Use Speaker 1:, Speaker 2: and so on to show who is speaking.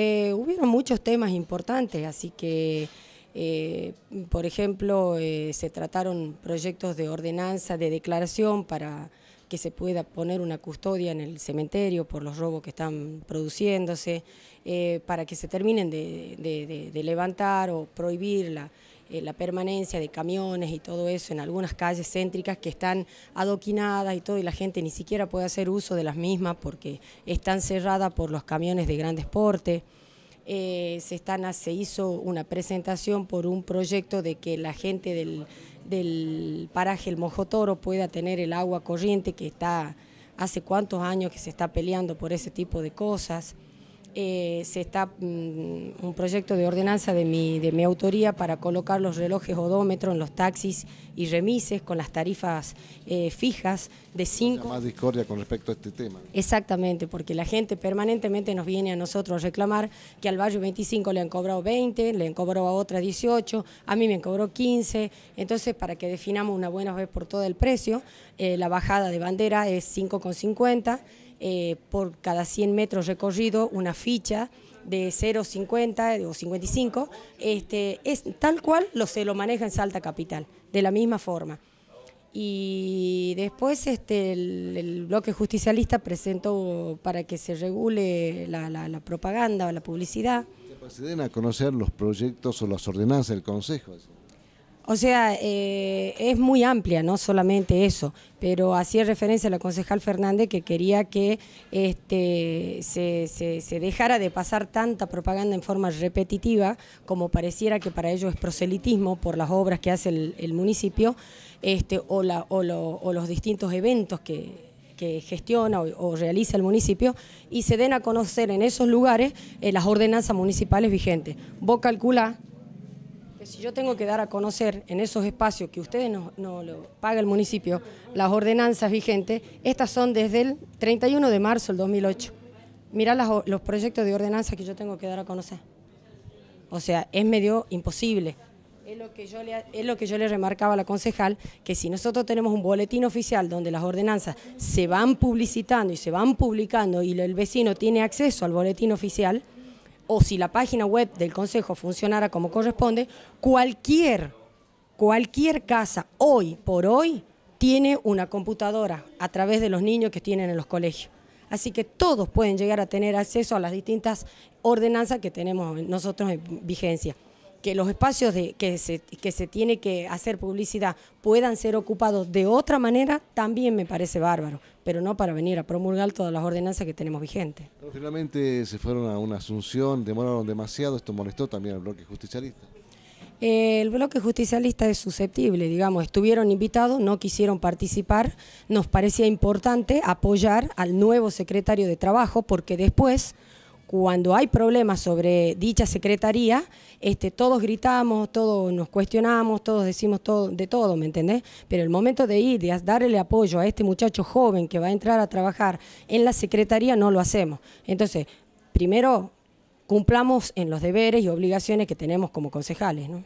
Speaker 1: Eh, hubieron muchos temas importantes, así que, eh, por ejemplo, eh, se trataron proyectos de ordenanza, de declaración para que se pueda poner una custodia en el cementerio por los robos que están produciéndose, eh, para que se terminen de, levantar o prohibirla. Eh, la permanencia de camiones y todo eso en algunas calles céntricas que están adoquinadas y todo, y la gente ni siquiera puede hacer uso de las mismas porque están cerradas por los camiones de gran deporte. Eh, se, están, se hizo una presentación por un proyecto de que la gente del, del paraje El Mojotoro pueda tener el agua corriente que está hace cuántos años que se está peleando por ese tipo de cosas. Eh, se está mm, un proyecto de ordenanza de mi, de mi autoría para colocar los relojes odómetro en los taxis y remises con las tarifas eh, fijas de 5. Más discordia con respecto a este tema. Exactamente, porque la gente permanentemente nos viene a nosotros a reclamar que al barrio 25 le han cobrado 20, le han cobrado a otra 18, a mí me han cobrado 15. Entonces, para que definamos una buena vez por todo el precio, eh, la bajada de bandera es 5,50 eh, por cada 100 metros recorrido una ficha de 0,50 o 55, este, es tal cual lo, se lo maneja en Salta Capital, de la misma forma. Y después este, el, bloque justicialista presentó para que se regule la, la, propaganda o la publicidad. se a conocer los proyectos o las ordenanzas del Consejo. O sea, eh, es muy amplia, no solamente eso, pero hacía referencia a la concejal Fernández que quería que este, se, dejara de pasar tanta propaganda en forma repetitiva, como pareciera que para ellos es proselitismo por las obras que hace el, municipio este, o, los distintos eventos que, gestiona o, realiza el municipio y se den a conocer en esos lugares eh, las ordenanzas municipales vigentes. Vos calculás si yo tengo que dar a conocer en esos espacios que ustedes no, lo paga el municipio, las ordenanzas vigentes, estas son desde el 31 de marzo del 2008. Mirá los proyectos de ordenanza que yo tengo que dar a conocer. O sea, es medio imposible. lo, es lo que yo le remarcaba a la concejal, que si nosotros tenemos un boletín oficial donde las ordenanzas se van publicitando y se van publicando y el vecino tiene acceso al boletín oficial, o si la página web del Consejo funcionara como corresponde, cualquier, cualquier casa hoy por hoy tiene una computadora a través de los niños que tienen en los colegios. Así que todos pueden llegar a tener acceso a las distintas ordenanzas que tenemos nosotros en vigencia que los espacios de, que, se, que se tiene que hacer publicidad puedan ser ocupados de otra manera, también me parece bárbaro, pero no para venir a promulgar todas las ordenanzas que tenemos vigentes. Finalmente se fueron a una asunción, demoraron demasiado, esto molestó también al bloque justicialista. Eh, el bloque justicialista es susceptible, digamos, estuvieron invitados, no quisieron participar, nos parecía importante apoyar al nuevo secretario de Trabajo porque después cuando hay problemas sobre dicha secretaría, este, todos gritamos, todos nos cuestionamos, todos decimos todo, de todo, ¿me entendés? Pero el momento de ir, de darle apoyo a este muchacho joven que va a entrar a trabajar en la secretaría, no lo hacemos. Entonces, primero cumplamos en los deberes y obligaciones que tenemos como concejales, ¿no?